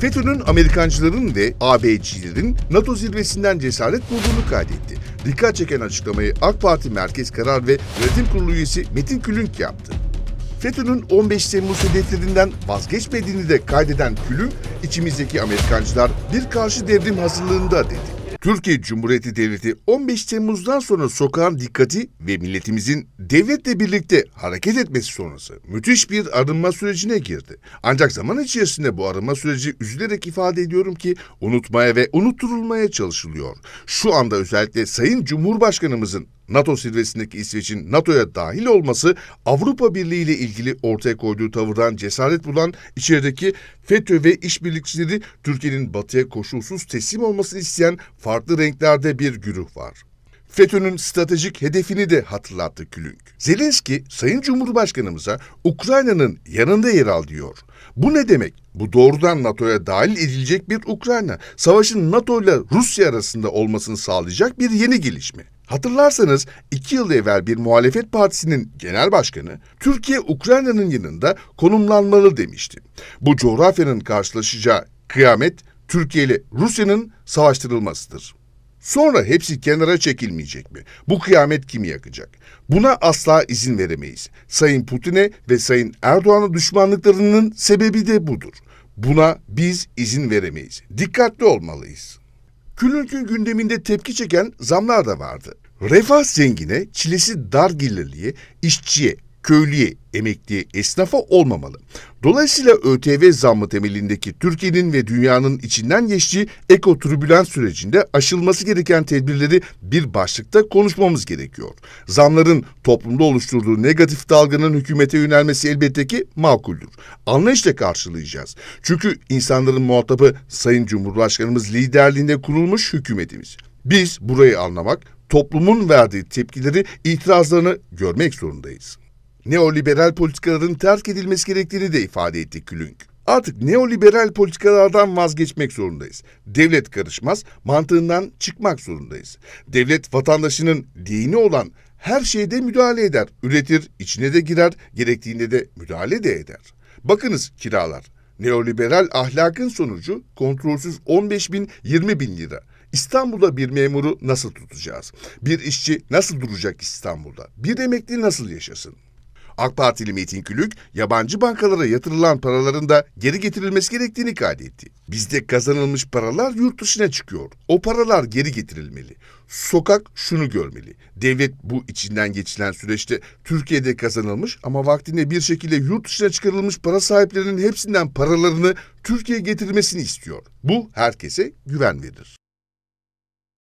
FETÖ'nün Amerikancıların ve ABC'lerin NATO zirvesinden cesaret bulduğunu kaydetti. Dikkat çeken açıklamayı AK Parti Merkez Karar ve Yönetim Kurulu üyesi Metin Külünk yaptı. FETÖ'nün 15 Temmuz hedeflerinden vazgeçmediğini de kaydeden Külünk, içimizdeki Amerikancılar bir karşı devrim hazırlığında dedi. Türkiye Cumhuriyeti Devleti 15 Temmuz'dan sonra sokağın dikkati ve milletimizin devletle birlikte hareket etmesi sonrası müthiş bir arınma sürecine girdi. Ancak zaman içerisinde bu arınma süreci üzülerek ifade ediyorum ki unutmaya ve unutturulmaya çalışılıyor. Şu anda özellikle Sayın Cumhurbaşkanımızın NATO zirvesindeki İsveç'in NATO'ya dahil olması Avrupa Birliği ile ilgili ortaya koyduğu tavırdan cesaret bulan içerideki FETÖ ve işbirlikçileri Türkiye'nin batıya koşulsuz teslim olmasını isteyen farklı renklerde bir güruh var. FETÖ'nün stratejik hedefini de hatırlattı Külünk. Zelenski, Sayın Cumhurbaşkanımıza Ukrayna'nın yanında yer al diyor. Bu ne demek? Bu doğrudan NATO'ya dahil edilecek bir Ukrayna. Savaşın NATO ile Rusya arasında olmasını sağlayacak bir yeni gelişme. Hatırlarsanız iki yıl evvel bir muhalefet partisinin genel başkanı, Türkiye Ukrayna'nın yanında konumlanmalı demişti. Bu coğrafyanın karşılaşacağı kıyamet, Türkiye ile Rusya'nın savaştırılmasıdır. Sonra hepsi kenara çekilmeyecek mi? Bu kıyamet kimi yakacak? Buna asla izin veremeyiz. Sayın Putin'e ve Sayın Erdoğan'a düşmanlıklarının sebebi de budur. Buna biz izin veremeyiz. Dikkatli olmalıyız. Külülk'ün gündeminde tepki çeken zamlar da vardı. Refah zengine, çilesi dar gelirliye, işçiye köylüye, emekliye, esnafa olmamalı. Dolayısıyla ÖTV zammı temelindeki Türkiye'nin ve dünyanın içinden geçtiği ekotribülans sürecinde aşılması gereken tedbirleri bir başlıkta konuşmamız gerekiyor. Zamların toplumda oluşturduğu negatif dalganın hükümete yönelmesi elbette ki makuldür. Anlayışla karşılayacağız. Çünkü insanların muhatabı Sayın Cumhurbaşkanımız liderliğinde kurulmuş hükümetimiz. Biz burayı anlamak, toplumun verdiği tepkileri, itirazlarını görmek zorundayız neoliberal politikaların terk edilmesi gerektiğini de ifade etti Külünk. Artık neoliberal politikalardan vazgeçmek zorundayız. Devlet karışmaz, mantığından çıkmak zorundayız. Devlet vatandaşının dini olan her şeyde müdahale eder. Üretir, içine de girer, gerektiğinde de müdahale de eder. Bakınız kiralar. Neoliberal ahlakın sonucu kontrolsüz 15 bin 20 bin lira. İstanbul'da bir memuru nasıl tutacağız? Bir işçi nasıl duracak İstanbul'da? Bir emekli nasıl yaşasın? AK Partili Metin Külük, yabancı bankalara yatırılan paraların da geri getirilmesi gerektiğini kaydetti. Bizde kazanılmış paralar yurt dışına çıkıyor. O paralar geri getirilmeli. Sokak şunu görmeli. Devlet bu içinden geçilen süreçte Türkiye'de kazanılmış ama vaktinde bir şekilde yurt dışına çıkarılmış para sahiplerinin hepsinden paralarını Türkiye'ye getirmesini istiyor. Bu herkese güven verir.